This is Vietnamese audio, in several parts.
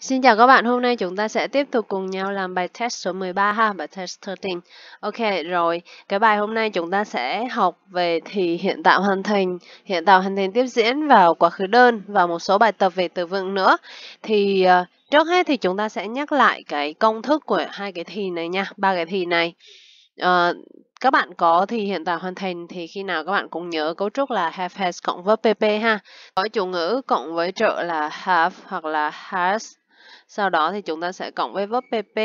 Xin chào các bạn, hôm nay chúng ta sẽ tiếp tục cùng nhau làm bài test số 13 ha, bài test 13. Ok, rồi, cái bài hôm nay chúng ta sẽ học về thì hiện tạo hoàn thành, hiện tạo hoàn thành tiếp diễn vào quá khứ đơn và một số bài tập về từ vựng nữa. Thì ờ, trước hết thì chúng ta sẽ nhắc lại cái công thức của hai cái thì này nha, ba cái thì này. Uh, các bạn có thì hiện tại hoàn thành thì khi nào các bạn cũng nhớ cấu trúc là have has cộng với pp ha. Có chủ ngữ cộng với trợ là have hoặc là has sau đó thì chúng ta sẽ cộng với verb PP.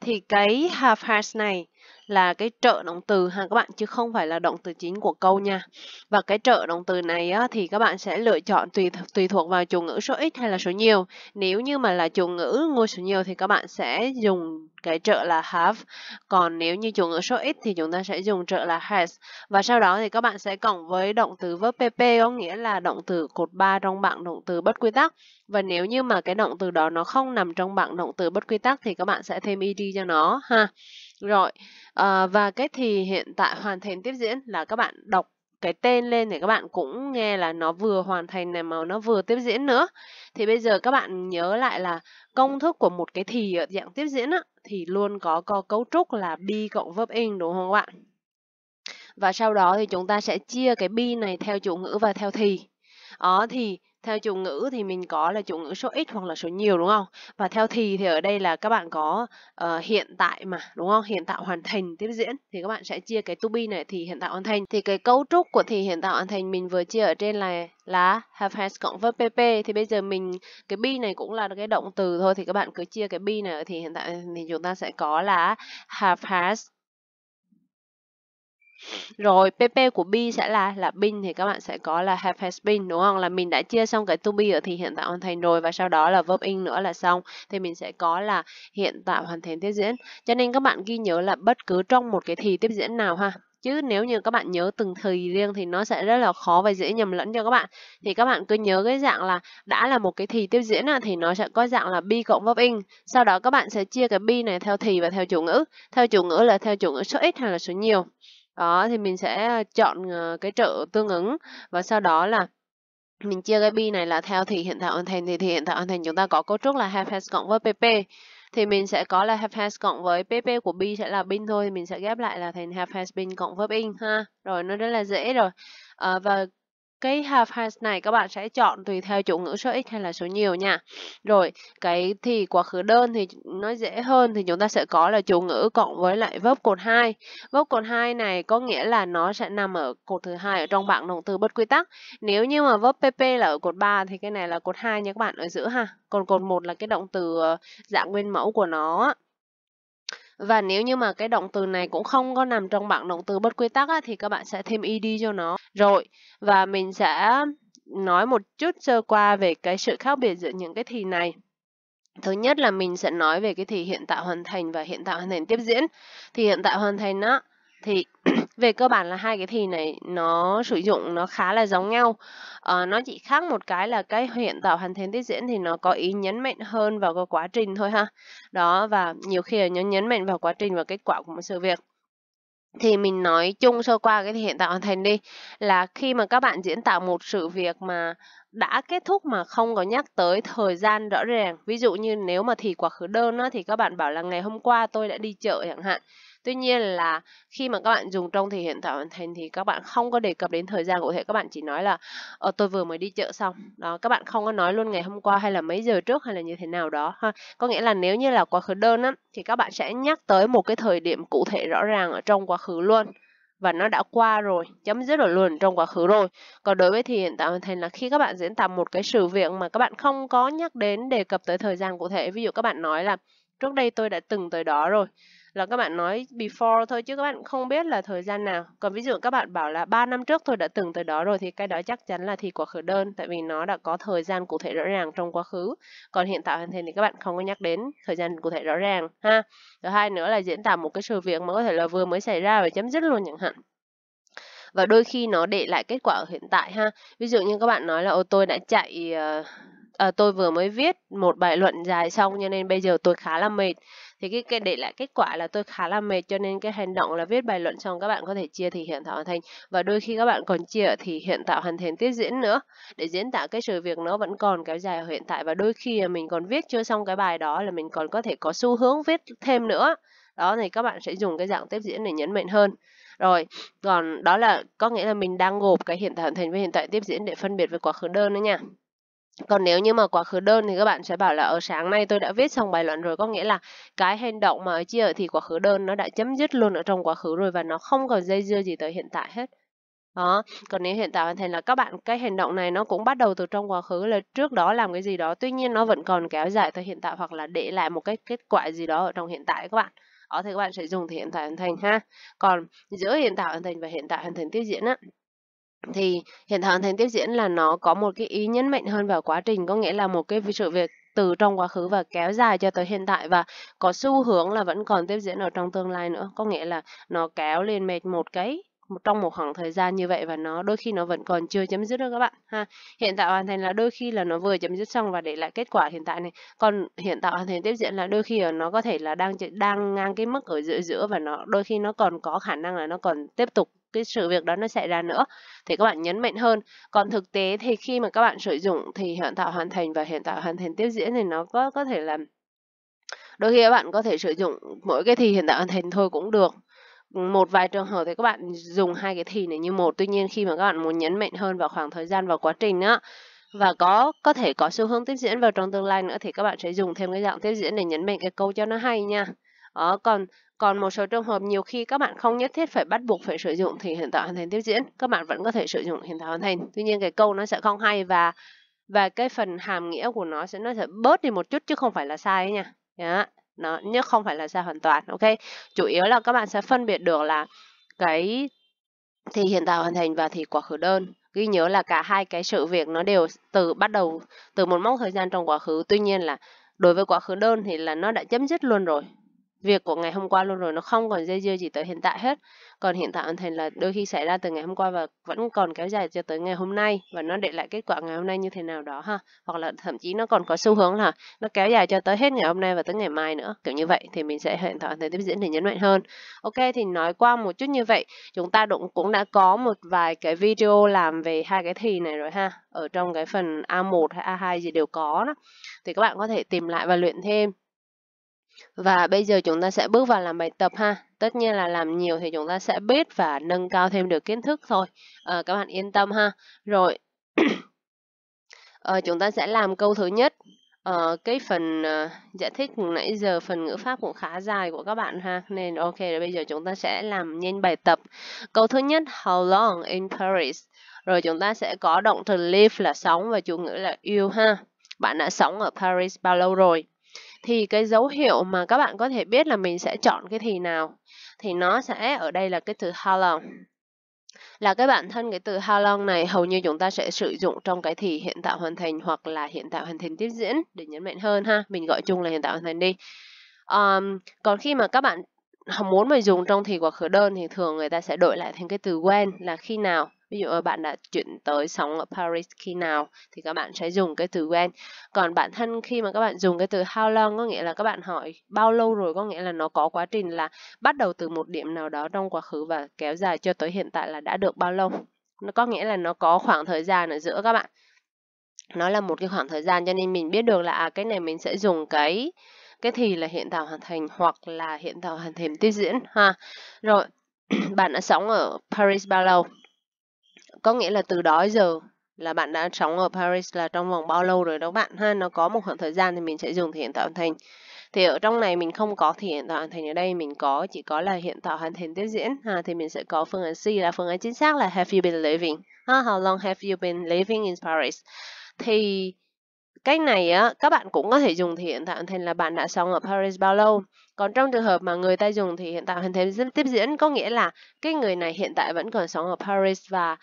Thì cái half hash này là cái trợ động từ ha các bạn chứ không phải là động từ chính của câu nha và cái trợ động từ này á, thì các bạn sẽ lựa chọn tùy tùy thuộc vào chủ ngữ số ít hay là số nhiều nếu như mà là chủ ngữ ngôi số nhiều thì các bạn sẽ dùng cái trợ là have còn nếu như chủ ngữ số ít thì chúng ta sẽ dùng trợ là has và sau đó thì các bạn sẽ cộng với động từ verb pp có nghĩa là động từ cột 3 trong bảng động từ bất quy tắc và nếu như mà cái động từ đó nó không nằm trong bảng động từ bất quy tắc thì các bạn sẽ thêm ed cho nó ha rồi, à, và cái thì hiện tại hoàn thành tiếp diễn là các bạn đọc cái tên lên để các bạn cũng nghe là nó vừa hoàn thành này mà nó vừa tiếp diễn nữa. Thì bây giờ các bạn nhớ lại là công thức của một cái thì ở dạng tiếp diễn á, thì luôn có, có cấu trúc là be cộng verb in đúng không các bạn? Và sau đó thì chúng ta sẽ chia cái be này theo chủ ngữ và theo thì. Đó thì theo chủ ngữ thì mình có là chủ ngữ số ít hoặc là số nhiều đúng không và theo thì thì ở đây là các bạn có uh, hiện tại mà đúng không hiện tại hoàn thành tiếp diễn thì các bạn sẽ chia cái to be này thì hiện tại hoàn thành thì cái cấu trúc của thì hiện tại hoàn thành mình vừa chia ở trên là là have has cộng với pp thì bây giờ mình cái be này cũng là cái động từ thôi thì các bạn cứ chia cái be này thì hiện tại thì chúng ta sẽ có là have has rồi PP của be sẽ là là been thì các bạn sẽ có là have has been đúng không? Là mình đã chia xong cái to be ở thì hiện tại hoàn thành rồi và sau đó là verb in nữa là xong thì mình sẽ có là hiện tại hoàn thành tiếp diễn. Cho nên các bạn ghi nhớ là bất cứ trong một cái thì tiếp diễn nào ha chứ nếu như các bạn nhớ từng thời riêng thì nó sẽ rất là khó và dễ nhầm lẫn cho các bạn thì các bạn cứ nhớ cái dạng là đã là một cái thì tiếp diễn thì nó sẽ có dạng là be cộng verb in sau đó các bạn sẽ chia cái be này theo thì và theo chủ ngữ theo chủ ngữ là theo chủ ngữ số ít hay là số nhiều đó, thì mình sẽ ờ, chọn ờ, cái trợ tương ứng và sau đó là mình chia cái bi này là theo thì hiện tại hoàn thành thì thì hiện tại hoàn thành chúng ta có cấu trúc là half has cộng với pp thì mình sẽ có là half has cộng với pp của bi sẽ là bin thôi mình sẽ ghép lại là thành half has bin cộng với bin ha rồi nó rất là dễ rồi à, và cái half has này các bạn sẽ chọn tùy theo chủ ngữ số ít hay là số nhiều nha rồi cái thì quá khứ đơn thì nó dễ hơn thì chúng ta sẽ có là chủ ngữ cộng với lại verb cột 2 verb cột 2 này có nghĩa là nó sẽ nằm ở cột thứ hai ở trong bảng động từ bất quy tắc nếu như mà verb pp là ở cột 3 thì cái này là cột 2 nha các bạn ở giữa ha còn cột 1 là cái động từ ờ, dạng nguyên mẫu của nó và nếu như mà cái động từ này cũng không có nằm trong bảng động từ bất quy tắc á, thì các bạn sẽ thêm ed cho nó. Rồi, và mình sẽ nói một chút sơ qua về cái sự khác biệt giữa những cái thì này. Thứ nhất là mình sẽ nói về cái thì hiện tại hoàn thành và hiện tại hoàn thành tiếp diễn. Thì hiện tại hoàn thành á, thì về cơ bản là hai cái thì này nó sử dụng nó khá là giống nhau à, nó chỉ khác một cái là cái hiện tạo hành thành tiết diễn thì nó có ý nhấn mạnh hơn vào cái quá trình thôi ha đó và nhiều khi là nó nhấn mạnh vào quá trình và kết quả của một sự việc thì mình nói chung sơ qua cái hiện tạo hoàn thành đi là khi mà các bạn diễn tả một sự việc mà đã kết thúc mà không có nhắc tới thời gian rõ ràng ví dụ như nếu mà thì quá khứ đơn á, thì các bạn bảo là ngày hôm qua tôi đã đi chợ chẳng hạn tuy nhiên là khi mà các bạn dùng trong thì hiện tại hoàn thành thì các bạn không có đề cập đến thời gian cụ thể các bạn chỉ nói là ờ, tôi vừa mới đi chợ xong đó các bạn không có nói luôn ngày hôm qua hay là mấy giờ trước hay là như thế nào đó ha có nghĩa là nếu như là quá khứ đơn á thì các bạn sẽ nhắc tới một cái thời điểm cụ thể rõ ràng ở trong quá khứ luôn và nó đã qua rồi chấm dứt ở luôn trong quá khứ rồi còn đối với thì hiện tại hoàn thành là khi các bạn diễn tả một cái sự việc mà các bạn không có nhắc đến đề cập tới thời gian cụ thể ví dụ các bạn nói là trước đây tôi đã từng tới đó rồi là các bạn nói before thôi chứ các bạn không biết là thời gian nào còn ví dụ các bạn bảo là 3 năm trước tôi đã từng tới đó rồi thì cái đó chắc chắn là thì quá khứ đơn tại vì nó đã có thời gian cụ thể rõ ràng trong quá khứ còn hiện tại thì các bạn không có nhắc đến thời gian cụ thể rõ ràng ha thứ hai nữa là diễn tả một cái sự việc mà có thể là vừa mới xảy ra và chấm dứt luôn chẳng hạn và đôi khi nó để lại kết quả ở hiện tại ha ví dụ như các bạn nói là ô tôi đã chạy uh, à, tôi vừa mới viết một bài luận dài xong cho nên bây giờ tôi khá là mệt thì cái, cái để lại kết quả là tôi khá là mệt cho nên cái hành động là viết bài luận xong các bạn có thể chia thì hiện tạo hoàn thành và đôi khi các bạn còn chia thì hiện tạo hoàn thành tiếp diễn nữa để diễn tả cái sự việc nó vẫn còn kéo dài ở hiện tại và đôi khi mình còn viết chưa xong cái bài đó là mình còn có thể có xu hướng viết thêm nữa đó thì các bạn sẽ dùng cái dạng tiếp diễn để nhấn mạnh hơn rồi còn đó là có nghĩa là mình đang gộp cái hiện tại hoàn thành với hiện tại tiếp diễn để phân biệt với quá khứ đơn nữa nha còn nếu như mà quá khứ đơn thì các bạn sẽ bảo là ở ờ, sáng nay tôi đã viết xong bài luận rồi có nghĩa là cái hành động mà ở chia thì quá khứ đơn nó đã chấm dứt luôn ở trong quá khứ rồi và nó không còn dây dưa gì tới hiện tại hết đó còn nếu hiện tại hoàn thành là các bạn cái hành động này nó cũng bắt đầu từ trong quá khứ là trước đó làm cái gì đó tuy nhiên nó vẫn còn kéo dài tới hiện tại hoặc là để lại một cái kết quả gì đó ở trong hiện tại các bạn đó thì các bạn sẽ dùng thì hiện tại hoàn thành ha còn giữa hiện tại hoàn thành và hiện tại hoàn thành tiếp diễn á thì hiện tại thành tiếp diễn là nó có một cái ý nhấn mạnh hơn vào quá trình có nghĩa là một cái sự việc từ trong quá khứ và kéo dài cho tới hiện tại và có xu hướng là vẫn còn tiếp diễn ở trong tương lai nữa có nghĩa là nó kéo lên mệt một cái trong một khoảng thời gian như vậy và nó đôi khi nó vẫn còn chưa chấm dứt được các bạn ha hiện tại hoàn thành là đôi khi là nó vừa chấm dứt xong và để lại kết quả hiện tại này còn hiện tại hoàn thành tiếp diễn là đôi khi nó có thể là đang đang ngang cái mức ở giữa giữa và nó đôi khi nó còn có khả năng là nó còn tiếp tục cái sự việc đó nó xảy ra nữa thì các bạn nhấn mạnh hơn còn thực tế thì khi mà các bạn sử dụng thì hiện tại hoàn thành và hiện tại hoàn thành tiếp diễn thì nó có có thể là đôi khi các bạn có thể sử dụng mỗi cái thì hiện tại hoàn thành thôi cũng được một vài trường hợp thì các bạn dùng hai cái thì này như một tuy nhiên khi mà các bạn muốn nhấn mạnh hơn vào khoảng thời gian và quá trình á và có có thể có xu hướng tiếp diễn vào trong tương lai nữa thì các bạn sẽ dùng thêm cái dạng tiếp diễn để nhấn mạnh cái câu cho nó hay nha đó, ờ, còn còn một số trường hợp nhiều khi các bạn không nhất thiết phải bắt buộc phải sử dụng thì hiện tại hoàn thành tiếp diễn, các bạn vẫn có thể sử dụng hiện tại hoàn thành. Tuy nhiên cái câu nó sẽ không hay và và cái phần hàm nghĩa của nó sẽ nó sẽ bớt đi một chút chứ không phải là sai nha. Yeah. Nó nhưng không phải là sai hoàn toàn. Ok. Chủ yếu là các bạn sẽ phân biệt được là cái thì hiện tại hoàn thành và thì quá khứ đơn ghi nhớ là cả hai cái sự việc nó đều từ bắt đầu từ một mốc thời gian trong quá khứ tuy nhiên là đối với quá khứ đơn thì là nó đã chấm dứt luôn rồi việc của ngày hôm qua luôn rồi nó không còn dây dưa gì tới hiện tại hết còn hiện tại hoàn thành là đôi khi xảy ra từ ngày hôm qua và vẫn còn kéo dài cho tới ngày hôm nay và nó để lại kết quả ngày hôm nay như thế nào đó ha hoặc là thậm chí nó còn có xu hướng là nó kéo dài cho tới hết ngày hôm nay và tới ngày mai nữa kiểu như vậy thì mình sẽ hiện tại hoàn thành tiếp diễn để nhấn mạnh hơn ok thì nói qua một chút như vậy chúng ta cũng cũng đã có một vài cái video làm về hai cái thì này rồi ha ở trong cái phần A1 hay A2 gì đều có đó thì các bạn có thể tìm lại và luyện thêm và bây giờ chúng ta sẽ bước vào làm bài tập ha. Tất nhiên là làm nhiều thì chúng ta sẽ biết và nâng cao thêm được kiến thức thôi. À, các bạn yên tâm ha. Rồi, à, chúng ta sẽ làm câu thứ nhất. À, cái phần à, giải thích nãy giờ phần ngữ pháp cũng khá dài của các bạn ha. Nên ok, rồi bây giờ chúng ta sẽ làm nhanh bài tập. Câu thứ nhất, how long in Paris? Rồi chúng ta sẽ có động từ live là sống và chủ ngữ là yêu ha. Bạn đã sống ở Paris bao lâu rồi? thì cái dấu hiệu mà các bạn có thể biết là mình sẽ chọn cái thì nào thì nó sẽ ở đây là cái từ how long là cái bản thân cái từ how long này hầu như chúng ta sẽ sử dụng trong cái thì hiện tại hoàn thành hoặc là hiện tại hoàn thành tiếp diễn để nhấn mạnh hơn ha mình gọi chung là hiện tại hoàn thành đi um, còn khi mà các bạn họ muốn mà dùng trong thì quá khứ đơn thì thường người ta sẽ đổi lại thành cái từ when là khi nào ví dụ ờ, bạn đã chuyển tới sống ở Paris khi nào thì các bạn sẽ dùng cái từ when còn bản thân khi mà các bạn dùng cái từ how long có nghĩa là các bạn hỏi bao lâu rồi có nghĩa là nó có quá trình là bắt đầu từ một điểm nào đó trong quá khứ và kéo dài cho tới hiện tại là đã được bao lâu nó có nghĩa là nó có khoảng thời gian ở giữa các bạn nó là một cái khoảng thời gian cho nên mình biết được là à, cái này mình sẽ dùng cái cái thì là hiện tại hoàn thành hoặc là hiện tại hoàn thành tiếp diễn ha rồi bạn đã sống ở Paris bao lâu có nghĩa là từ đó giờ là bạn đã sống ở Paris là trong vòng bao lâu rồi đó bạn ha nó có một khoảng thời gian thì mình sẽ dùng thì hiện tại hoàn thành thì ở trong này mình không có thì hiện tại hoàn thành ở đây mình có chỉ có là hiện tại hoàn thành tiếp diễn ha thì mình sẽ có phương án C là phương án chính xác là have you been living ha, how long have you been living in Paris thì Cách này á, các bạn cũng có thể dùng thì hiện tại tạo thành là bạn đã sống ở Paris bao lâu. Còn trong trường hợp mà người ta dùng thì hiện tạo hình thế tiếp diễn có nghĩa là cái người này hiện tại vẫn còn sống ở Paris và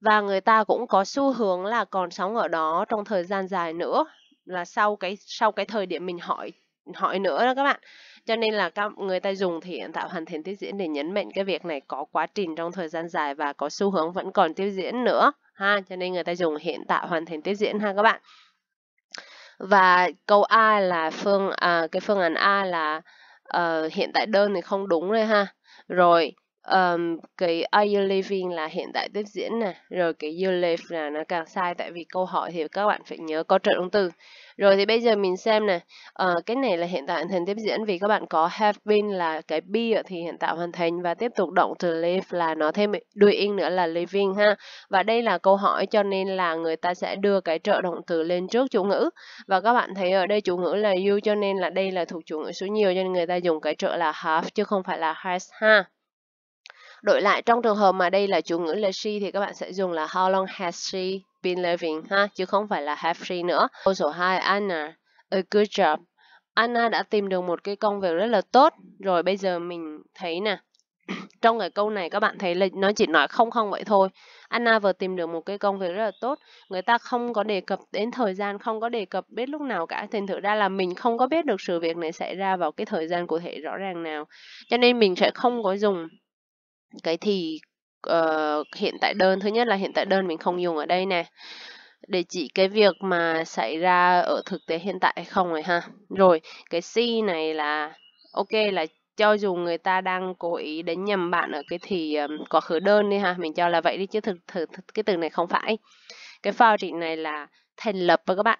và người ta cũng có xu hướng là còn sống ở đó trong thời gian dài nữa là sau cái sau cái thời điểm mình hỏi hỏi nữa đó các bạn cho nên là các người ta dùng thì hiện tạo hoàn thiền tiếp diễn để nhấn mạnh cái việc này có quá trình trong thời gian dài và có xu hướng vẫn còn tiếp diễn nữa ha cho nên người ta dùng hiện tạo hoàn thành tiếp diễn ha các bạn và câu A là phương à, cái phương án A là uh, hiện tại đơn thì không đúng rồi ha rồi um, cái are you living là hiện tại tiếp diễn nè rồi cái you live là nó càng sai tại vì câu hỏi thì các bạn phải nhớ có trợ động từ rồi thì bây giờ mình xem nè, uh, ờ, cái này là hiện tại hoàn thành tiếp diễn vì các bạn có have been là cái be thì hiện tại hoàn thành và tiếp tục động từ live là nó thêm đuôi in nữa là living ha. Và đây là câu hỏi cho nên là người ta sẽ đưa cái trợ động từ lên trước chủ ngữ. Và các bạn thấy ở đây chủ ngữ là you cho nên là đây là thuộc chủ ngữ số nhiều cho nên người ta dùng cái trợ là have chứ không phải là has ha. Đổi lại trong trường hợp mà đây là chủ ngữ là she thì các bạn sẽ dùng là how long has she been living ha chứ không phải là have she nữa. Câu số 2 Anna a good job. Anna đã tìm được một cái công việc rất là tốt rồi bây giờ mình thấy nè trong cái câu này các bạn thấy là nó chỉ nói không không vậy thôi Anna vừa tìm được một cái công việc rất là tốt người ta không có đề cập đến thời gian không có đề cập biết lúc nào cả thì thực ra là mình không có biết được sự việc này xảy ra vào cái thời gian cụ thể rõ ràng nào cho nên mình sẽ không có dùng cái thì uh, hiện tại đơn thứ nhất là hiện tại đơn mình không dùng ở đây nè để chỉ cái việc mà xảy ra ở thực tế hiện tại hay không rồi ha rồi cái si này là ok là cho dù người ta đang cố ý đánh nhầm bạn ở cái thì um, quá khứ đơn đi ha mình cho là vậy đi chứ thực, thực, cái từ này không phải cái file trị này là thành lập và các bạn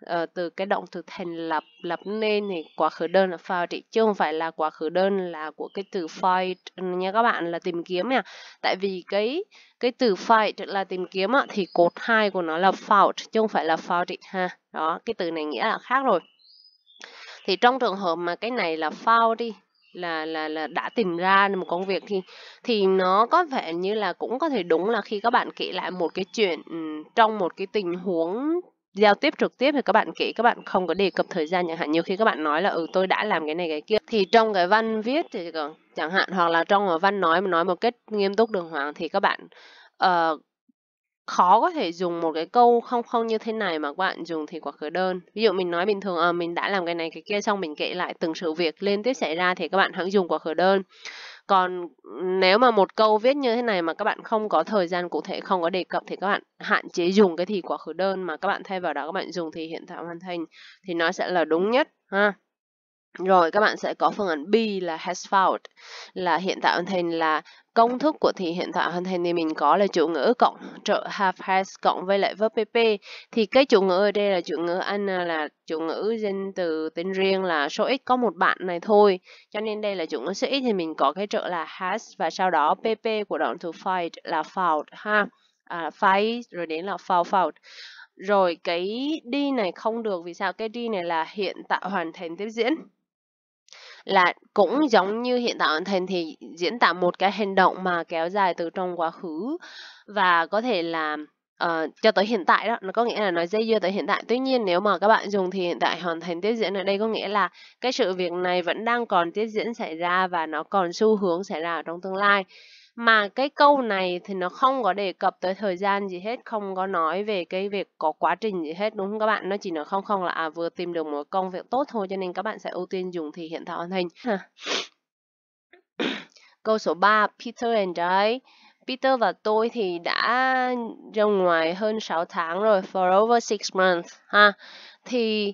ờ, từ cái động từ thành lập lập nên thì quá khứ đơn là found chứ không phải là quá khứ đơn là của cái từ find ừ, nha các bạn là tìm kiếm nha tại vì cái cái từ find là tìm kiếm thì cột hai của nó là found chứ không phải là found ha đó cái từ này nghĩa là khác rồi thì trong trường hợp mà cái này là found đi là là là đã tìm ra một công việc thì thì nó có vẻ như là cũng có thể đúng là khi các bạn kể lại một cái chuyện ừ, trong một cái tình huống giao tiếp trực tiếp thì các bạn kể các bạn không có đề cập thời gian chẳng hạn nhiều khi các bạn nói là ừ tôi đã làm cái này cái kia thì trong cái văn viết thì còn chẳng hạn hoặc là trong văn nói mà nói một cách nghiêm túc đường hoàng thì các bạn uh, khó có thể dùng một cái câu không không như thế này mà các bạn dùng thì quá khứ đơn ví dụ mình nói bình thường à, mình đã làm cái này cái kia xong mình kể lại từng sự việc liên tiếp xảy ra thì các bạn hãy dùng quá khứ đơn còn nếu mà một câu viết như thế này mà các bạn không có thời gian cụ thể không có đề cập thì các bạn hạn chế dùng cái thì quá khứ đơn mà các bạn thay vào đó các bạn dùng thì hiện tại hoàn thành thì nó sẽ là đúng nhất ha rồi các bạn sẽ có phương án B là has found là hiện tại hoàn thành là công thức của thì hiện tại hoàn thành thì mình có là chủ ngữ cộng trợ have has cộng với lại verb pp thì cái chủ ngữ ở đây là chủ ngữ anh là chủ ngữ danh từ tên riêng là số ít có một bạn này thôi cho nên đây là chủ ngữ số ít thì mình có cái trợ là has và sau đó pp của động to find là found ha à, find rồi đến là found found rồi cái đi này không được vì sao cái đi này là hiện tại hoàn thành tiếp diễn là cũng giống như hiện tại hoàn thành thì diễn tả một cái hành động mà kéo dài từ trong quá khứ và có thể là uh, cho tới hiện tại đó nó có nghĩa là nó dây dưa tới hiện tại tuy nhiên nếu mà các bạn dùng thì hiện tại hoàn thành tiếp diễn ở đây có nghĩa là cái sự việc này vẫn đang còn tiếp diễn xảy ra và nó còn xu hướng xảy ra ở trong tương lai mà cái câu này thì nó không có đề cập tới thời gian gì hết không có nói về cái việc có quá trình gì hết đúng không các bạn nó chỉ nói không không là à, vừa tìm được một công việc tốt thôi cho nên các bạn sẽ ưu tiên dùng thì hiện tạo hoàn thành câu số 3 Peter and I Peter và tôi thì đã ra ngoài hơn 6 tháng rồi for over 6 months ha thì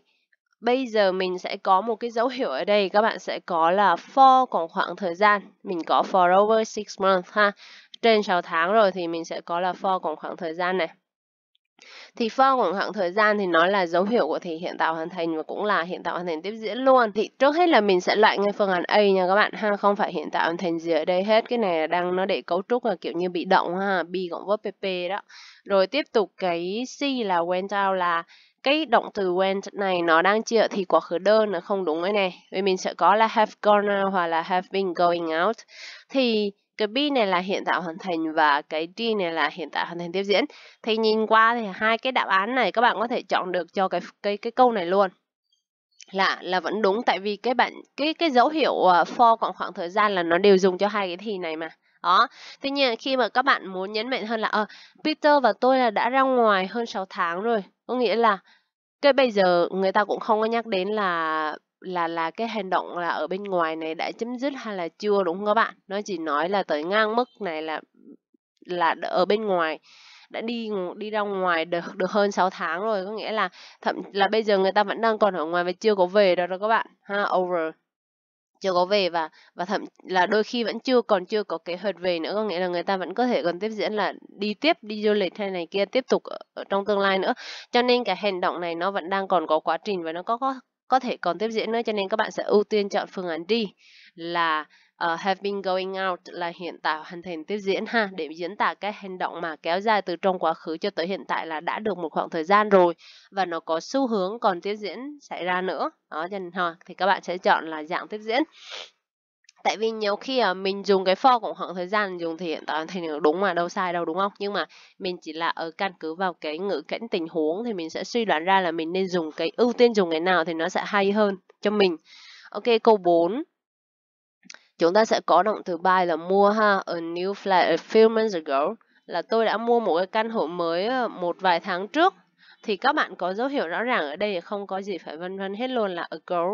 Bây giờ mình sẽ có một cái dấu hiệu ở đây, các bạn sẽ có là for còn khoảng thời gian. Mình có for over 6 months ha. Trên 6 tháng rồi thì mình sẽ có là for còn khoảng thời gian này. Thì for còn khoảng thời gian thì nó là dấu hiệu của thì hiện tạo hoàn thành và cũng là hiện tạo hoàn thành tiếp diễn luôn. Thì trước hết là mình sẽ loại ngay phương án A nha các bạn ha, không phải hiện tạo hoàn thành gì ở đây hết. Cái này đang nó để cấu trúc là kiểu như bị động ha, B cộng verb PP đó. Rồi tiếp tục cái C là went out là cái động từ went này nó đang chia thì quá khứ đơn là không đúng ấy này vì mình sẽ có là have gone out hoặc là have been going out thì cái B này là hiện tại hoàn thành và cái D này là hiện tại hoàn thành tiếp diễn thì nhìn qua thì hai cái đáp án này các bạn có thể chọn được cho cái cái cái câu này luôn là là vẫn đúng tại vì cái bạn cái cái dấu hiệu ờ, for khoảng khoảng thời gian là nó đều dùng cho hai cái thì này mà đó tuy nhiên khi mà các bạn muốn nhấn mạnh hơn là ờ Peter và tôi là đã ra ngoài hơn 6 tháng rồi có nghĩa là cái bây giờ người ta cũng không có nhắc đến là là là cái hành động là ở bên ngoài này đã chấm dứt hay là chưa đúng không các bạn? Nó chỉ nói là tới ngang mức này là là ở bên ngoài đã đi đi ra ngoài được được hơn 6 tháng rồi có nghĩa là thậm là bây giờ người ta vẫn đang còn ở ngoài và chưa có về đâu đó các bạn ha over chưa có về và và thậm là đôi khi vẫn chưa còn chưa có kế hoạch về nữa có nghĩa là người ta vẫn có thể còn tiếp diễn là đi tiếp đi du lịch hay này kia tiếp tục ở, ở trong tương lai nữa cho nên cái hành động này nó vẫn đang còn có quá trình và nó có có có thể còn tiếp diễn nữa cho nên các bạn sẽ ưu tiên chọn phương án đi là uh, have been going out là hiện tại hoàn thành tiếp diễn ha để diễn tả cái hành động mà kéo dài từ trong quá khứ cho tới hiện tại là đã được một khoảng thời gian rồi và nó có xu hướng còn tiếp diễn xảy ra nữa đó dần ha thì các bạn sẽ chọn là dạng tiếp diễn tại vì nhiều khi à, mình dùng cái for của khoảng thời gian dùng thì hiện tại thành đúng mà đâu sai đâu đúng không nhưng mà mình chỉ là ở căn cứ vào cái ngữ cảnh tình huống thì mình sẽ suy đoán ra là mình nên dùng cái ưu tiên dùng cái nào thì nó sẽ hay hơn cho mình ok câu 4 chúng ta sẽ có động từ buy là mua ha a new flat a few months ago là tôi đã mua một cái căn hộ mới ờ, một vài tháng trước thì các bạn có dấu hiệu rõ ràng ở đây không có gì phải vân vân hết luôn là ago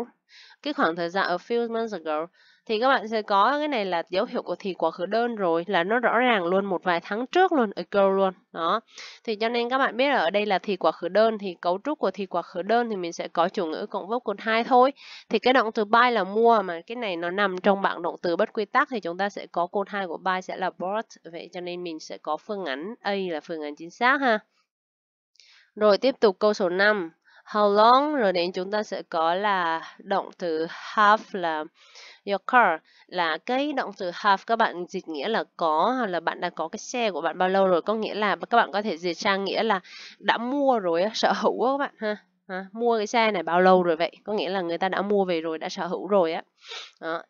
cái khoảng thời gian a few months ago thì các bạn sẽ có cái này là dấu hiệu của thì quá khứ đơn rồi là nó rõ ràng luôn một vài tháng trước luôn ago luôn đó thì cho nên các bạn biết ở đây là thì quá khứ đơn thì cấu trúc của thì quá khứ đơn thì mình sẽ có chủ ngữ cộng vấp cột hai thôi thì cái động từ buy là mua mà cái này nó nằm trong bảng động từ bất quy tắc thì chúng ta sẽ có cột hai của buy sẽ là bought vậy cho nên mình sẽ có phương án A là phương án chính xác ha rồi tiếp tục câu số 5. How long rồi đến chúng ta sẽ có là động từ have là your car là cái động từ have các bạn dịch nghĩa là có hoặc là bạn đã có cái xe của bạn bao lâu rồi có nghĩa là các bạn có thể dịch sang nghĩa là đã mua rồi sở hữu các bạn ha À, mua cái xe này bao lâu rồi vậy có nghĩa là người ta đã mua về rồi đã sở hữu rồi á đó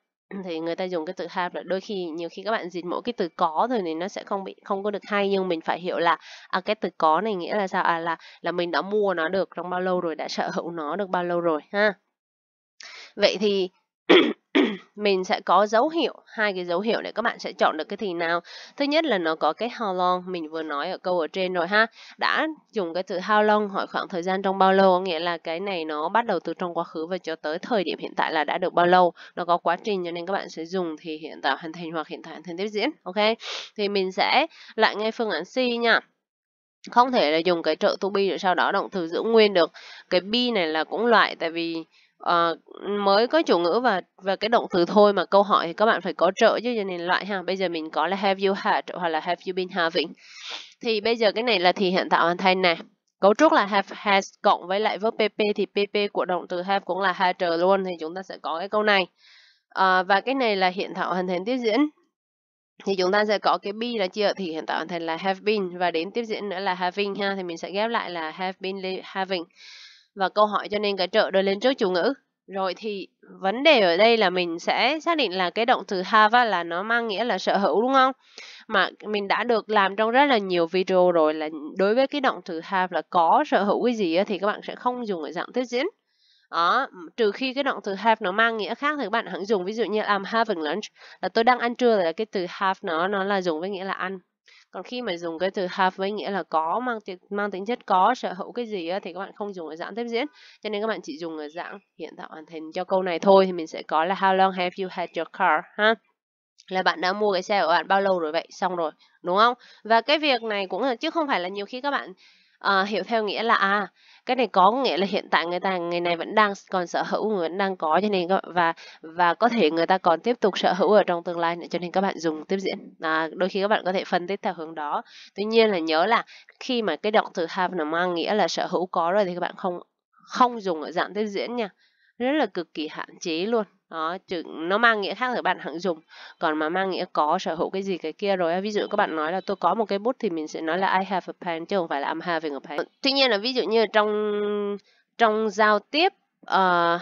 thì người ta dùng cái từ have là đôi khi nhiều khi các bạn dịch mỗi cái từ có rồi thì nó sẽ không bị không có được hay nhưng mình phải hiểu là à, cái từ có này nghĩa là sao à là là mình đã mua nó được trong bao lâu rồi đã sở hữu nó được bao lâu rồi ha vậy thì mình sẽ có dấu hiệu hai cái dấu hiệu để các bạn sẽ chọn được cái thì nào thứ nhất là nó có cái how long mình vừa nói ở câu ở trên rồi ha đã dùng cái từ how long hỏi khoảng thời gian trong bao lâu nghĩa là cái này nó bắt đầu từ trong quá khứ và cho tới thời điểm hiện tại là đã được bao lâu nó có quá trình cho nên các bạn sẽ dùng thì hiện tại hoàn thành hoặc hiện tại hoàn thành tiếp diễn ok thì mình sẽ lại ngay phương án C nha không thể là dùng cái trợ to be rồi sau đó động từ giữ nguyên được cái be này là cũng loại tại vì uh, mới có chủ ngữ và và cái động từ thôi mà câu hỏi thì các bạn phải có trợ chứ cho nên loại ha bây giờ mình có là have you had hoặc là have you been having thì bây giờ cái này là thì hiện tại hoàn thành nè cấu trúc là have has cộng với lại verb pp thì pp của động từ have cũng là had luôn thì chúng ta sẽ có cái câu này à, và cái này là hiện tại hoàn thành tiếp diễn thì chúng ta sẽ có cái be là chia thì hiện tại hoàn thành là have been và đến tiếp diễn nữa là having ha thì mình sẽ ghép lại là have been having và câu hỏi cho nên cái trợ đưa lên trước chủ ngữ. Rồi thì vấn đề ở đây là mình sẽ xác định là cái động từ have là nó mang nghĩa là sở hữu đúng không? Mà mình đã được làm trong rất là nhiều video rồi là đối với cái động từ have là có sở hữu cái gì thì các bạn sẽ không dùng ở dạng tiếp diễn. Đó, trừ khi cái động từ have nó mang nghĩa khác thì các bạn hẳn dùng ví dụ như I'm having lunch là tôi đang ăn trưa là cái từ have nó nó là dùng với nghĩa là ăn còn khi mà dùng cái từ have với nghĩa là có mang mang tính chất có sở hữu cái gì á, thì các bạn không dùng ở dạng tiếp diễn cho nên các bạn chỉ dùng ở dạng hiện tại hoàn thành cho câu này thôi thì mình sẽ có là how long have you had your car ha là bạn đã mua cái xe của bạn bao lâu rồi vậy xong rồi đúng không và cái việc này cũng là chứ không phải là nhiều khi các bạn à, hiểu theo nghĩa là à cái này có nghĩa là hiện tại người ta người này vẫn đang còn sở hữu người vẫn đang có cho nên và và có thể người ta còn tiếp tục sở hữu ở trong tương lai nữa cho nên các bạn dùng tiếp diễn à, đôi khi các bạn có thể phân tích theo hướng đó tuy nhiên là nhớ là khi mà cái động từ have nó mang nghĩa là sở hữu có rồi thì các bạn không không dùng ở dạng tiếp diễn nha rất là cực kỳ hạn chế luôn đó chứ nó mang nghĩa khác thì bạn hẳn dùng còn mà mang nghĩa có sở hữu cái gì cái kia rồi ví dụ các bạn nói là tôi có một cái bút thì mình sẽ nói là I have a pen chứ không phải là I'm having a pen tuy nhiên là ví dụ như trong trong giao tiếp uh,